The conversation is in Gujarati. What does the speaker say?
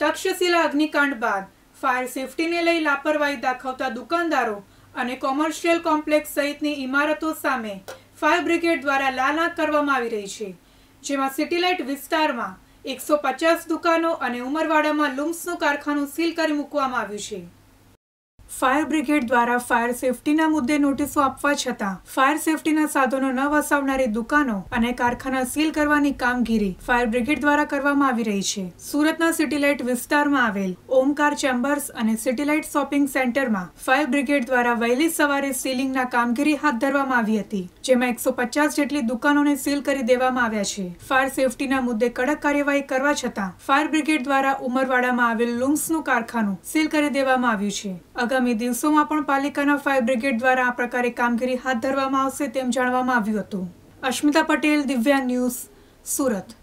તક્ષશિલા અગ્નિકાંડ બાદ ફાયર સેફટીને લઈ લાપરવાહી દાખવતા દુકાનદારો અને કોમર્શિયલ કોમ્પ્લેક્સ સહિતની ઇમારતો સામે ફાયર બ્રિગેડ દ્વારા લાલાંક કરવામાં આવી રહી છે જેમાં સિટીલાઇટ વિસ્તારમાં એકસો પચાસ દુકાનો અને ઉમરવાડામાં લુમ્સનું કારખાનું સીલ કરી મૂકવામાં આવ્યું છે ફાયર બ્રિગેડ દ્વારા ફાયર સેફટીના મુદ્દે નોટિસો આપવા છતાં ફાયર સેફટીના સાધનો ન વસાવનારી દુકાનો અને કારખાના સીલ કરવાની કામગીરી ફાયર બ્રિગેડ દ્વારા કરવામાં આવી રહી છે સુરતના સિટીલાઇટ વિસ્તારમાં આવેલ ઓમકાર ચેમ્બર્સ અને સિટીલાઇટ શોપિંગ સેન્ટરમાં ફાયર બ્રિગેડ દ્વારા વહેલી સવારે સીલિંગના કામગીરી હાથ ધરવામાં આવી હતી જેમાં એકસો પચાસ જેટલી દુકાનોને સીલ કરી દેવામાં આવ્યા છે ફાયર સેફટીના મુદ્દે કડક કાર્યવાહી કરવા છતાં ફાયર બ્રિગેડ દ્વારા ઉમરવાડામાં આવેલ લુમ્સનું કારખાનું સીલ કરી દેવામાં આવ્યું છે અગાઉ આગામી દિવસોમાં પણ પાલિકાના ફાયર બ્રિગેડ દ્વારા આ પ્રકારે કામગીરી હાથ ધરવામાં આવશે તેમ જાણવામાં આવ્યું હતું અશ્મિતા પટેલ દિવ્યા ન્યૂઝ સુરત